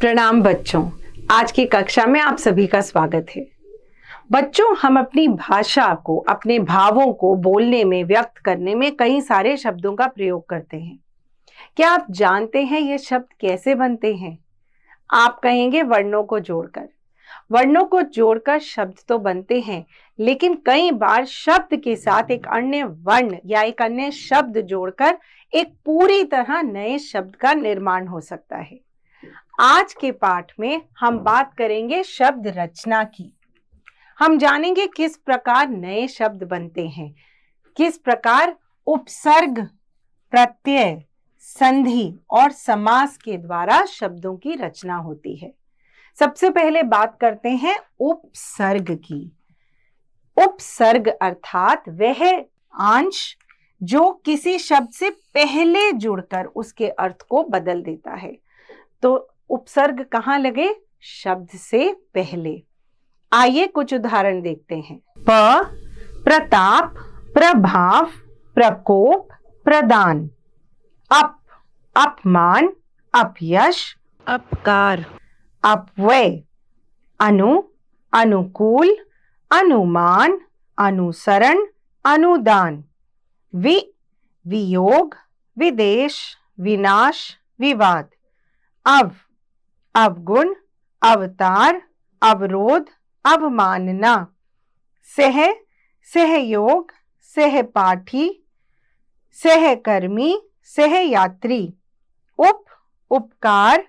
प्रणाम बच्चों आज की कक्षा में आप सभी का स्वागत है बच्चों हम अपनी भाषा को अपने भावों को बोलने में व्यक्त करने में कई सारे शब्दों का प्रयोग करते हैं क्या आप जानते हैं ये शब्द कैसे बनते हैं आप कहेंगे वर्णों को जोड़कर वर्णों को जोड़कर शब्द तो बनते हैं लेकिन कई बार शब्द के साथ एक अन्य वर्ण या एक अन्य शब्द जोड़कर एक पूरी तरह नए शब्द का निर्माण हो सकता है आज के पाठ में हम हाँ। बात करेंगे शब्द रचना की हम जानेंगे किस प्रकार नए शब्द बनते हैं किस प्रकार उपसर्ग प्रत्यय संधि और समास के द्वारा शब्दों की रचना होती है सबसे पहले बात करते हैं उपसर्ग की उपसर्ग अर्थात वह अंश जो किसी शब्द से पहले जुड़कर उसके अर्थ को बदल देता है तो उपसर्ग कहाँ लगे शब्द से पहले आइए कुछ उदाहरण देखते हैं प प्रताप प्रभाव प्रकोप प्रदान अप अपमान अपयश अपकार अपव्यय अनु अनुकूल अनुमान अनुसरण अनुदान वि वियोग विदेश विनाश विवाद अव अवगुण अवतार अवरोध अवमानना सह सहयोग सहपाठी सहकर्मी सहयात्री उप उपकार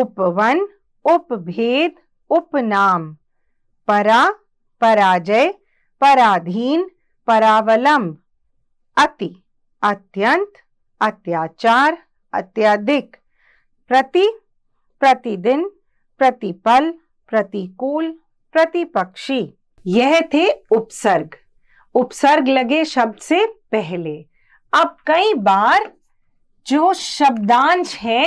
उपवन उपभेद उपनाम परा पराजय पराधीन परावलंब अति अत्यंत अत्याचार अत्याधिक प्रति प्रतिदिन प्रतिपल प्रतिकूल प्रतिपक्षी यह थे उपसर्ग उपसर्ग लगे शब्द से पहले अब कई बार जो शब्दांश है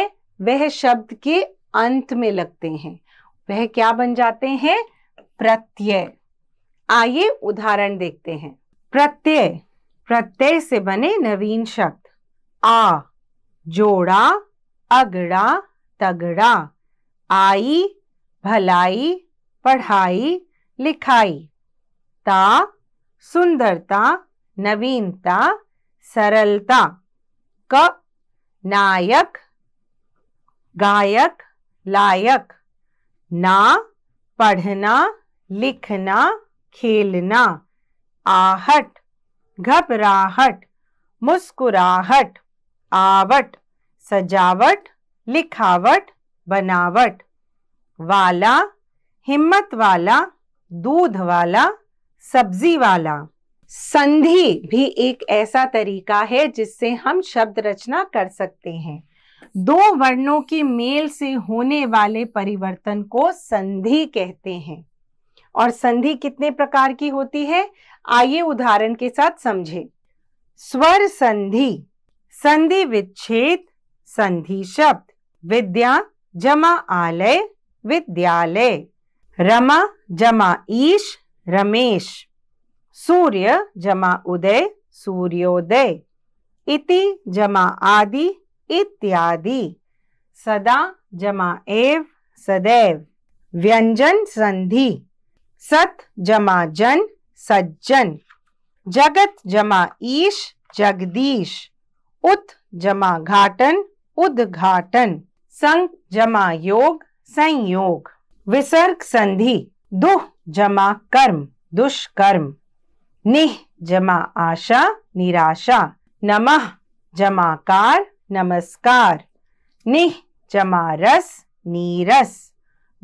वह शब्द के अंत में लगते हैं वह क्या बन जाते हैं प्रत्यय आइए उदाहरण देखते हैं प्रत्यय प्रत्यय से बने नवीन शब्द आ जोड़ा अगड़ा तगड़ा आई भलाई पढ़ाई लिखाई ता सुंदरता नवीनता सरलता क नायक गायक लायक ना पढ़ना लिखना खेलना आहट घबराहट मुस्कुराहट आवट सजावट लिखावट बनावट वाला हिम्मत वाला दूध वाला सब्जी वाला संधि भी एक ऐसा तरीका है जिससे हम शब्द रचना कर सकते हैं दो वर्णों के मेल से होने वाले परिवर्तन को संधि कहते हैं और संधि कितने प्रकार की होती है आइए उदाहरण के साथ समझें स्वर संधि संधि विच्छेद संधि शब्द विद्या जमा आलय विद्यालय रमा जमा ईश रमेश सूर्य जमा उदय सूर्योदय इति जमा आदि इत्यादि सदा जमा एव सदैव व्यंजन संधि सत जमा जन सज्जन जगत जमा ईश जगदीश उत जमा घाटन उद्घाटन संग जमा योग संयोग विसर्ग संधि दुह जमा कर्म दुष्कर्म निह जमा आशा निराशा नमः जमाकार नमस्कार निह जमा रस नीरस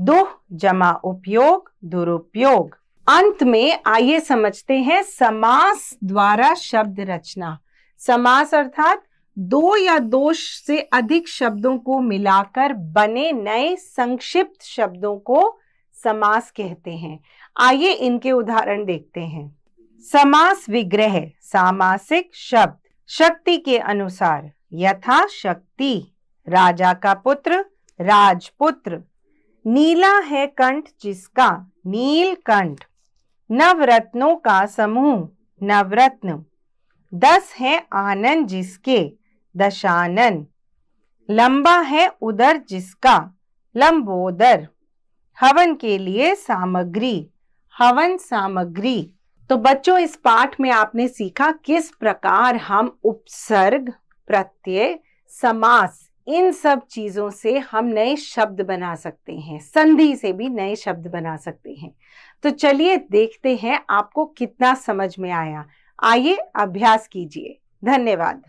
दुह जमा उपयोग दुरुपयोग अंत में आइए समझते हैं समास द्वारा शब्द रचना समास अर्थात दो या दो से अधिक शब्दों को मिलाकर बने नए संक्षिप्त शब्दों को समास कहते हैं आइए इनके उदाहरण देखते हैं समास विग्रह सामासिक शब्द शक्ति के अनुसार यथा शक्ति राजा का पुत्र राजपुत्र नीला है कंठ जिसका नील कंठ नवरत्नों का समूह नवरत्न दस है आनंद जिसके दशानन लंबा है उदर जिसका लंबोदर हवन के लिए सामग्री हवन सामग्री तो बच्चों इस पाठ में आपने सीखा किस प्रकार हम उपसर्ग प्रत्यय समास इन सब चीज़ों से हम नए शब्द बना सकते हैं संधि से भी नए शब्द बना सकते हैं तो चलिए देखते हैं आपको कितना समझ में आया आइए अभ्यास कीजिए धन्यवाद